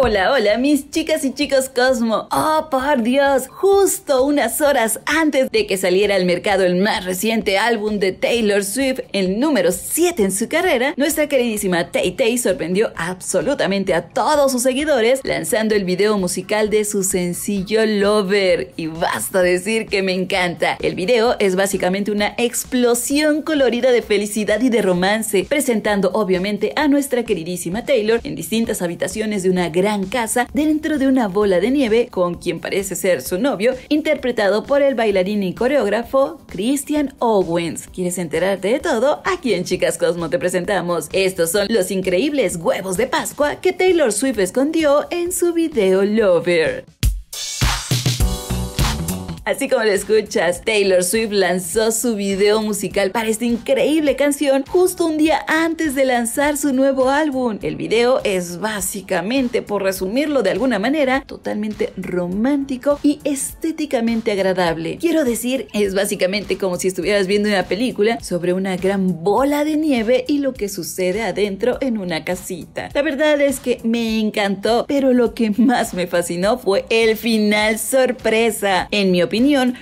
Hola, hola, mis chicas y chicos Cosmo. Oh, ah, por Dios, justo unas horas antes de que saliera al mercado el más reciente álbum de Taylor Swift, el número 7 en su carrera, nuestra queridísima Tay Tay sorprendió absolutamente a todos sus seguidores lanzando el video musical de su sencillo Lover. Y basta decir que me encanta. El video es básicamente una explosión colorida de felicidad y de romance, presentando obviamente a nuestra queridísima Taylor en distintas habitaciones de una gran gran casa dentro de una bola de nieve con quien parece ser su novio, interpretado por el bailarín y coreógrafo Christian Owens. ¿Quieres enterarte de todo? Aquí en Chicas Cosmo te presentamos. Estos son los increíbles huevos de Pascua que Taylor Swift escondió en su video Lover. Así como lo escuchas, Taylor Swift lanzó su video musical para esta increíble canción justo un día antes de lanzar su nuevo álbum. El video es básicamente, por resumirlo de alguna manera, totalmente romántico y estéticamente agradable. Quiero decir, es básicamente como si estuvieras viendo una película sobre una gran bola de nieve y lo que sucede adentro en una casita. La verdad es que me encantó, pero lo que más me fascinó fue el final sorpresa. En mi opinión,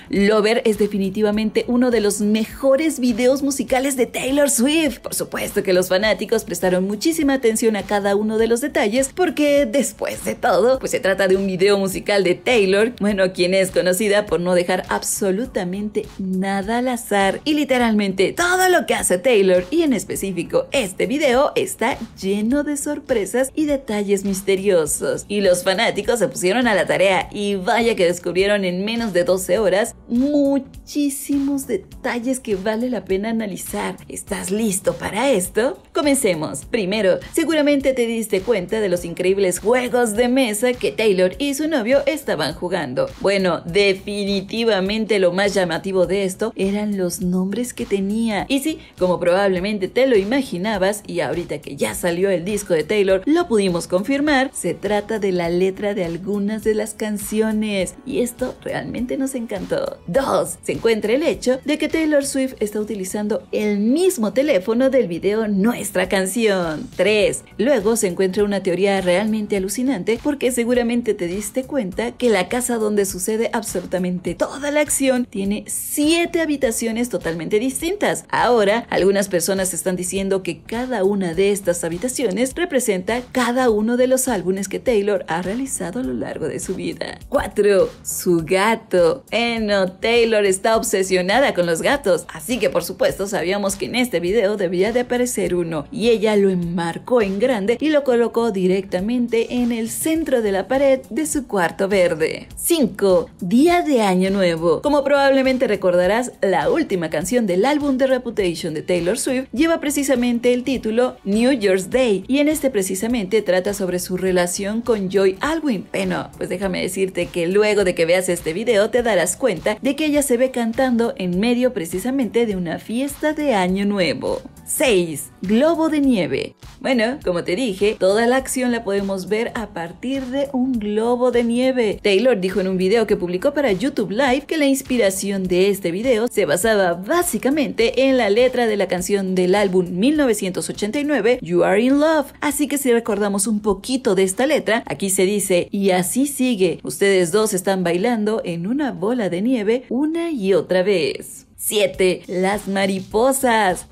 Lover es definitivamente uno de los mejores videos musicales de Taylor Swift. Por supuesto que los fanáticos prestaron muchísima atención a cada uno de los detalles porque después de todo, pues se trata de un video musical de Taylor, bueno, quien es conocida por no dejar absolutamente nada al azar y literalmente todo lo que hace Taylor y en específico este video está lleno de sorpresas y detalles misteriosos. Y los fanáticos se pusieron a la tarea y vaya que descubrieron en menos de dos horas muchísimos detalles que vale la pena analizar. ¿Estás listo para esto? Comencemos. Primero, seguramente te diste cuenta de los increíbles juegos de mesa que Taylor y su novio estaban jugando. Bueno, definitivamente lo más llamativo de esto eran los nombres que tenía. Y sí, como probablemente te lo imaginabas, y ahorita que ya salió el disco de Taylor, lo pudimos confirmar, se trata de la letra de algunas de las canciones. Y esto realmente nos encantó. 2. Se encuentra el hecho de que Taylor Swift está utilizando el mismo teléfono del video Nuestra canción. 3. Luego se encuentra una teoría realmente alucinante porque seguramente te diste cuenta que la casa donde sucede absolutamente toda la acción tiene 7 habitaciones totalmente distintas. Ahora, algunas personas están diciendo que cada una de estas habitaciones representa cada uno de los álbumes que Taylor ha realizado a lo largo de su vida. 4. Su gato. Eno Taylor está obsesionada con los gatos, así que por supuesto sabíamos que en este video debía de aparecer uno, y ella lo enmarcó en grande y lo colocó directamente en el centro de la pared de su cuarto verde. 5. Día de Año Nuevo. Como probablemente recordarás, la última canción del álbum de Reputation de Taylor Swift lleva precisamente el título New Year's Day, y en este precisamente trata sobre su relación con Joy Alwyn. Bueno, pues déjame decirte que luego de que veas este video te darás cuenta de que ella se ve cantando en medio precisamente de una fiesta de Año Nuevo. 6. Globo de nieve. Bueno, como te dije, toda la acción la podemos ver a partir de un globo de nieve. Taylor dijo en un video que publicó para YouTube Live que la inspiración de este video se basaba básicamente en la letra de la canción del álbum 1989 You Are in Love. Así que si recordamos un poquito de esta letra, aquí se dice y así sigue. Ustedes dos están bailando en una bola de nieve una y otra vez. 7. Las mariposas.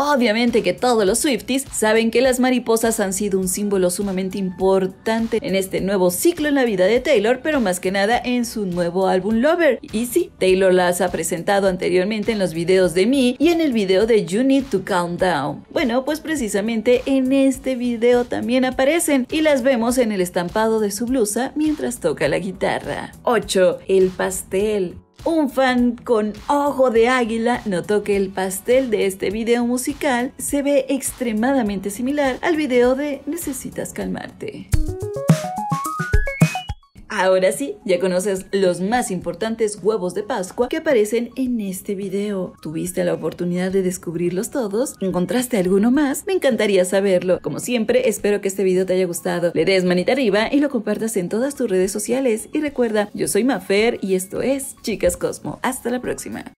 Obviamente que todos los Swifties saben que las mariposas han sido un símbolo sumamente importante en este nuevo ciclo en la vida de Taylor, pero más que nada en su nuevo álbum Lover. Y sí, Taylor las ha presentado anteriormente en los videos de Me y en el video de You Need to Calm Down. Bueno, pues precisamente en este video también aparecen y las vemos en el estampado de su blusa mientras toca la guitarra. 8. El pastel. Un fan con ojo de águila notó que el pastel de este video musical se ve extremadamente similar al video de Necesitas calmarte. Ahora sí, ya conoces los más importantes huevos de Pascua que aparecen en este video. ¿Tuviste la oportunidad de descubrirlos todos? ¿Encontraste alguno más? Me encantaría saberlo. Como siempre, espero que este video te haya gustado. Le des manita arriba y lo compartas en todas tus redes sociales. Y recuerda, yo soy Mafer y esto es Chicas Cosmo. Hasta la próxima.